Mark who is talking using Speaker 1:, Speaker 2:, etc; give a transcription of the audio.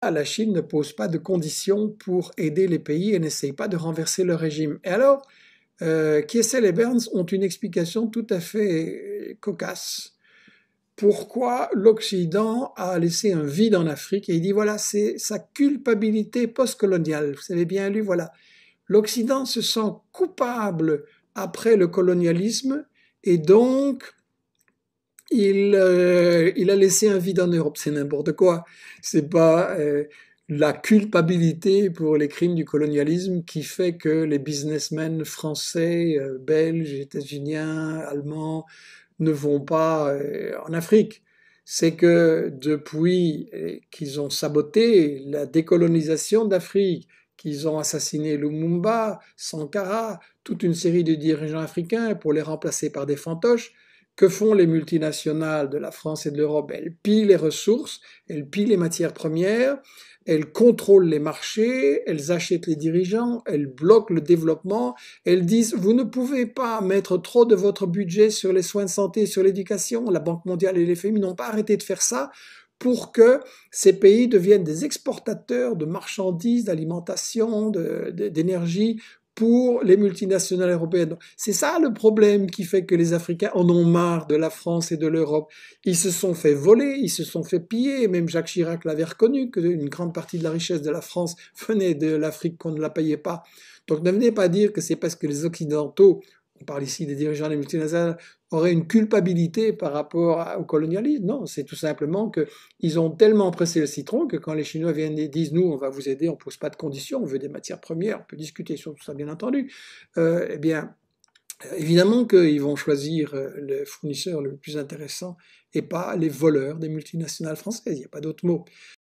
Speaker 1: Ah, la Chine ne pose pas de conditions pour aider les pays et n'essaye pas de renverser le régime. Et alors, euh, et Burns ont une explication tout à fait euh, cocasse. Pourquoi l'Occident a laissé un vide en Afrique et il dit voilà, c'est sa culpabilité postcoloniale. Vous avez bien lu, voilà. L'Occident se sent coupable après le colonialisme et donc euh, il, a laissé un vide en Europe. C'est n'importe quoi. C'est pas euh, la culpabilité pour les crimes du colonialisme qui fait que les businessmen français, euh, belges, états-uniens, allemands ne vont pas en Afrique. C'est que depuis qu'ils ont saboté la décolonisation d'Afrique, qu'ils ont assassiné Lumumba, Sankara, toute une série de dirigeants africains pour les remplacer par des fantoches, que font les multinationales de la France et de l'Europe Elles pillent les ressources, elles pillent les matières premières, elles contrôlent les marchés, elles achètent les dirigeants, elles bloquent le développement, elles disent vous ne pouvez pas mettre trop de votre budget sur les soins de santé, sur l'éducation. La Banque mondiale et les FMI n'ont pas arrêté de faire ça pour que ces pays deviennent des exportateurs de marchandises, d'alimentation, d'énergie, pour les multinationales européennes. C'est ça le problème qui fait que les Africains en ont marre de la France et de l'Europe. Ils se sont fait voler, ils se sont fait piller. Même Jacques Chirac l'avait reconnu qu'une grande partie de la richesse de la France venait de l'Afrique qu'on ne la payait pas. Donc ne venez pas dire que c'est parce que les Occidentaux on parle ici des dirigeants des multinationales, auraient une culpabilité par rapport au colonialisme. Non, c'est tout simplement qu'ils ont tellement pressé le citron que quand les Chinois viennent et disent nous, on va vous aider, on ne pose pas de conditions, on veut des matières premières, on peut discuter sur tout ça, bien entendu, euh, eh bien, évidemment qu'ils vont choisir euh, le fournisseur le plus intéressant et pas les voleurs des multinationales françaises. Il n'y a pas d'autre mot.